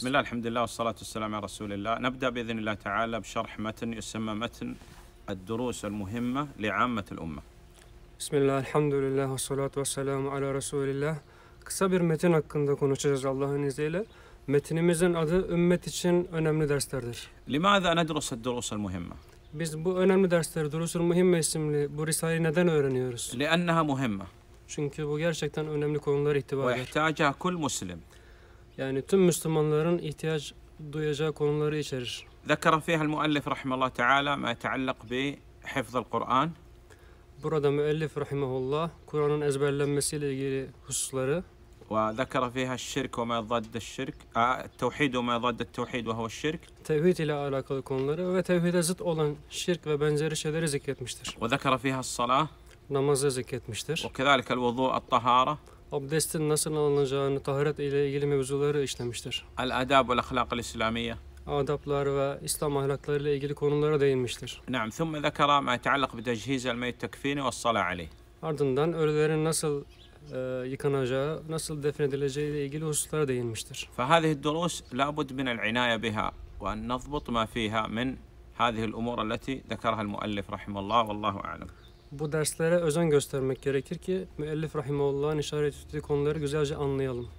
بسم الله الحمد لله والصلاة والسلام على رسول الله نبدأ بإذن الله تعالى بشرح متن يسمى متن الدروس المهمة لعامة الأمة بسم الله الحمد لله والصلاة والسلام على Resulullah. الله Kısa bir metin hakkında konuşacağız Allah'ın izniyle. Metinimizin adı ümmet için önemli derslerdir. لماذا ندرس الدروس المهمة؟ Biz bu önemli dersleri Durusul Muhimme isimli bu risaleyi neden öğreniyoruz? لأنها مهمة Çünkü bu gerçekten önemli konular ihtiva eder. ويحتاجها كل مسلم yani tüm Müslümanların ihtiyaç duyacağı konuları içerir. ذكر فيها المؤلف رحمه الله تعالى ما يتعلق بحفظ القرآن. Burada müellif rahimehullah Kur'an'ın ezberlenmesiyle ilgili hususları وذكر فيها الشرك وما ضد الشرك التوحيد وما ضد التوحيد وهو الشرك tevhid ile alakalı konuları ve tevhide zıt olan şirk ve benzeri şeyleri zikretmiştir. وذكر فيها الصلاة namazı zikretmiştir. وكذلك الوضوء الطهارة Abdestin nasıl alınacağını, taharet ile ilgili mevzuları işlemiştir. adab الآداب والأخلاق الإسلامية Adaplar ve İslam ahlakları ile ilgili konulara değinmiştir. نعم ثم ذكر ما يتعلق بتجهيز الميت تكفينه والصلاة عليه Ardından ölülerin nasıl yıkanacağı, nasıl defnedileceği ile ilgili hususlara değinmiştir. فهذه الدروس لابد من العناية بها وأن نضبط ما فيها من هذه الأمور التي ذكرها المؤلف رحمه الله والله أعلم bu derslere özen göstermek gerekir ki müellif rahimahullah'ın işaret ettiği konuları güzelce anlayalım.